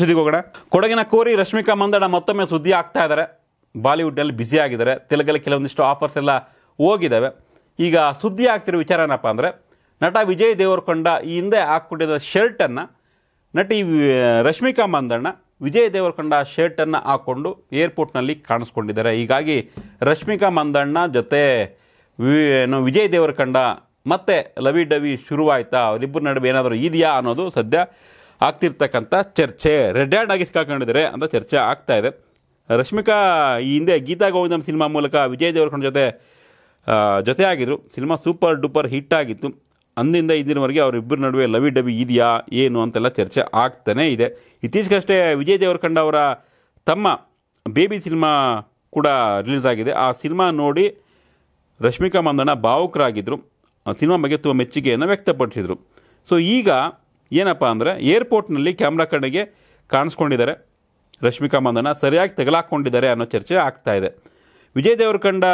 ಸುದ್ದಿಗೋಗೋಣ ಕೊಡಗಿನ ಕೋರಿ ರಶ್ಮಿಕಾ ಮಂದಣ್ಣ ಮತ್ತೊಮ್ಮೆ ಸುದ್ದಿ ಆಗ್ತಾ ಇದ್ದಾರೆ ಬಾಲಿವುಡ್ನಲ್ಲಿ ಬ್ಯುಸಿ ಆಗಿದ್ದಾರೆ ತೆಲುಗಲ್ಲಿ ಕೆಲವೊಂದಿಷ್ಟು ಆಫರ್ಸ್ ಎಲ್ಲ ಹೋಗಿದ್ದಾವೆ ಈಗ ಸುದ್ದಿ ಆಗ್ತಿರೋ ವಿಚಾರ ಏನಪ್ಪ ಅಂದರೆ ನಟ ವಿಜಯ್ ದೇವರಕೊಂಡ ಈ ಹಿಂದೆ ಹಾಕ್ಕೊಂಡಿದ್ದ ಶರ್ಟನ್ನು ನಟಿ ರಶ್ಮಿಕಾ ಮಂದಣ್ಣ ವಿಜಯ್ ದೇವರಕೊಂಡ ಶರ್ಟನ್ನು ಹಾಕ್ಕೊಂಡು ಏರ್ಪೋರ್ಟ್ನಲ್ಲಿ ಕಾಣಿಸ್ಕೊಂಡಿದ್ದಾರೆ ಹೀಗಾಗಿ ರಶ್ಮಿಕಾ ಮಂದಣ್ಣ ಜೊತೆ ಏನು ವಿಜಯ್ ದೇವರಕೊಂಡ ಮತ್ತೆ ಲವಿ ಡವಿ ಶುರುವಾಯ್ತಾ ಅವರಿಬ್ಬರ ನಡುವೆ ಏನಾದರೂ ಇದೆಯಾ ಅನ್ನೋದು ಸದ್ಯ ಆಗ್ತಿರ್ತಕ್ಕಂಥ ಚರ್ಚೆ ರೆಡ್ ಹ್ಯಾಂಡ್ ಆಗಿ ಸಿಕ್ಕಾಕೊಂಡಿದ್ದಾರೆ ಅಂತ ಚರ್ಚೆ ಆಗ್ತಾ ಇದೆ ರಶ್ಮಿಕಾ ಈ ಹಿಂದೆ ಗೀತಾ ಗೋವಿಂದಂ ಸಿನಿಮಾ ಮೂಲಕ ವಿಜಯ್ ದೇವರಕೊಂಡ ಜೊತೆ ಜೊತೆಯಾಗಿದ್ದರು ಸಿನಿಮಾ ಸೂಪರ್ ಡೂಪರ್ ಹಿಟ್ ಆಗಿತ್ತು ಅಂದಿನಿಂದ ಇಂದಿನವರೆಗೆ ಅವರಿಬ್ಬರ ನಡುವೆ ಲವಿ ಡಬಿ ಇದೆಯಾ ಏನು ಅಂತೆಲ್ಲ ಚರ್ಚೆ ಆಗ್ತಾನೇ ಇದೆ ಇತ್ತೀಚೆಗಷ್ಟೇ ವಿಜಯ್ ದೇವರಕೊಂಡ ಅವರ ತಮ್ಮ ಬೇಬಿ ಸಿನಿಮಾ ಕೂಡ ರಿಲೀಸ್ ಆಗಿದೆ ಆ ಸಿನಿಮಾ ನೋಡಿ ರಶ್ಮಿಕಾ ಮಂದಣ್ಣ ಭಾವುಕರಾಗಿದ್ದರು ಆ ಸಿನಿಮಾ ಬಗ್ಗೆ ತುಂಬ ಮೆಚ್ಚುಗೆಯನ್ನು ವ್ಯಕ್ತಪಡಿಸಿದರು ಸೊ ಈಗ ಏನಪ್ಪ ಅಂದರೆ ಏರ್ಪೋರ್ಟ್ನಲ್ಲಿ ಕ್ಯಾಮ್ರಾ ಕಡೆಗೆ ಕಾಣಿಸ್ಕೊಂಡಿದ್ದಾರೆ ರಶ್ಮಿಕಾ ಮಂದಣ್ಣ ಸರಿಯಾಗಿ ತೆಗಲಾಕ್ಕೊಂಡಿದ್ದಾರೆ ಅನ್ನೋ ಚರ್ಚೆ ಆಗ್ತಾ ಇದೆ ವಿಜಯ್ ದೇವರ ಕಂಡ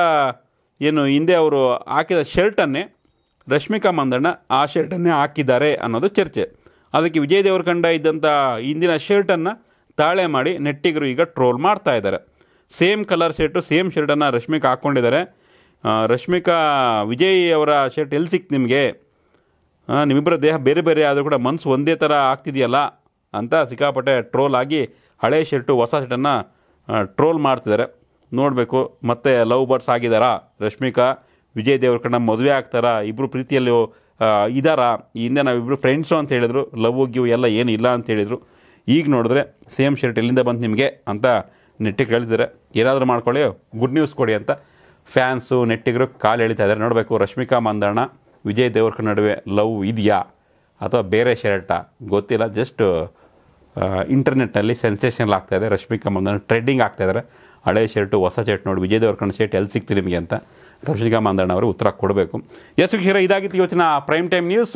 ಏನು ಹಿಂದೆ ಅವರು ಹಾಕಿದ ಶರ್ಟನ್ನೇ ರಶ್ಮಿಕಾ ಮಂದಣ್ಣ ಆ ಶರ್ಟನ್ನೇ ಹಾಕಿದ್ದಾರೆ ಅನ್ನೋದು ಚರ್ಚೆ ಅದಕ್ಕೆ ವಿಜಯ್ ದೇವರ ಕಂಡ ಇದ್ದಂಥ ಹಿಂದಿನ ಶರ್ಟನ್ನು ತಾಳೆ ಮಾಡಿ ನೆಟ್ಟಿಗರು ಈಗ ಟ್ರೋಲ್ ಮಾಡ್ತಾ ಇದ್ದಾರೆ ಸೇಮ್ ಕಲರ್ ಶರ್ಟು ಸೇಮ್ ಶರ್ಟನ್ನು ರಶ್ಮಿಕಾ ಹಾಕ್ಕೊಂಡಿದ್ದಾರೆ ರಶ್ಮಿಕಾ ವಿಜಯ್ ಅವರ ಶರ್ಟ್ ಎಲ್ಲಿ ಸಿಕ್ತು ನಿಮಗೆ ನಿಮ್ಮಿಬ್ಬರ ದೇಹ ಬೇರೆ ಬೇರೆ ಆದರೂ ಕೂಡ ಮನಸ್ಸು ಒಂದೇ ಥರ ಆಗ್ತಿದೆಯಲ್ಲ ಅಂತ ಸಿಕ್ಕಾಪಟ್ಟೆ ಟ್ರೋಲ್ ಆಗಿ ಹಳೆ ಶರ್ಟು ಹೊಸ ಶರ್ಟನ್ನು ಟ್ರೋಲ್ ಮಾಡ್ತಿದ್ದಾರೆ ನೋಡಬೇಕು ಮತ್ತು ಲವ್ ಬರ್ಡ್ಸ್ ಆಗಿದ್ದಾರಾ ರಶ್ಮಿಕಾ ವಿಜಯ್ ದೇವರಕಣ್ಣ ಮದುವೆ ಆಗ್ತಾರಾ ಇಬ್ಬರು ಪ್ರೀತಿಯಲ್ಲಿ ಇದ್ದಾರಾ ಹಿಂದೆ ನಾವಿಬ್ಬರು ಫ್ರೆಂಡ್ಸು ಅಂತ ಹೇಳಿದರು ಲವ್ ಗಿವ್ ಎಲ್ಲ ಏನು ಇಲ್ಲ ಅಂತ ಹೇಳಿದರು ಈಗ ನೋಡಿದ್ರೆ ಸೇಮ್ ಶರ್ಟ್ ಎಲ್ಲಿಂದ ಬಂತು ನಿಮಗೆ ಅಂತ ನೆಟ್ಟಿಗೆ ಹೇಳಿದ್ದಾರೆ ಏನಾದರೂ ಮಾಡ್ಕೊಳ್ಳಿ ಗುಡ್ ನ್ಯೂಸ್ ಕೊಡಿ ಅಂತ ಫ್ಯಾನ್ಸು ನೆಟ್ಟಿಗರು ಕಾಲು ಎಳಿತಾ ಇದ್ದಾರೆ ನೋಡಬೇಕು ರಶ್ಮಿಕಾ ಮಂದಣ್ಣ ವಿಜಯ್ ದೇವರ್ಕ ನಡುವೆ ಲವ್ ಇದೆಯಾ ಅಥವಾ ಬೇರೆ ಶರ್ಟಾ ಗೊತ್ತಿಲ್ಲ ಜಸ್ಟ್ ಇಂಟರ್ನೆಟ್ನಲ್ಲಿ ಆಗ್ತಾ ಆಗ್ತಾಯಿದೆ ರಶ್ಮಿಕಾ ಮಂದಣ್ಣ ಟ್ರೆಂಡಿಂಗ್ ಆಗ್ತಾಯಿದ್ದಾರೆ ಹಳೆ ಶರ್ಟು ಹೊಸ ಶರ್ಟ್ ನೋಡಿ ವಿಜಯ್ ದೇವರ್ಕಣ್ಣ ಶರ್ಟ್ ಎಲ್ಲಿ ಸಿಕ್ತು ನಿಮಗೆ ಅಂತ ರಶ್ಮಿಕಾ ಮಂದಣ್ಣ ಅವರು ಉತ್ತರ ಕೊಡಬೇಕು ಎಸ್ ಹೀರೋ ಇದಾಗಿತ್ತು ಇವತ್ತಿನ ಪ್ರೈಮ್ ಟೈಮ್ ನ್ಯೂಸ್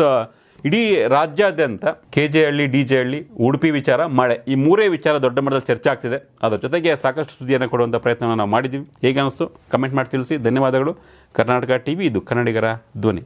ಇಡೀ ರಾಜ್ಯಾದ್ಯಂತ K J Halli D J Halli Udupi ವಿಚಾರ ಮಳೆ ಈ ಮೂರೇ ವಿಚಾರ ದೊಡ್ಡ ಮಟ್ಟದಲ್ಲಿ ಚರ್ಚೆ ಆಗ್ತಿದೆ ಅದರ ಜೊತೆಗೆ ಸಾಕಷ್ಟು ಸುದ್ದಿಯನ್ನು ಕೊಡುವಂಥ ಪ್ರಯತ್ನವನ್ನು ನಾವು ಮಾಡಿದ್ದೀವಿ ಹೇಗೆ ಅನ್ನಿಸ್ತು ಕಮೆಂಟ್ ಮಾಡಿ ತಿಳಿಸಿ ಧನ್ಯವಾದಗಳು ಕರ್ನಾಟಕ ಟಿ ವಿ ಇದು ಕನ್ನಡಿಗರ ಧ್ವನಿ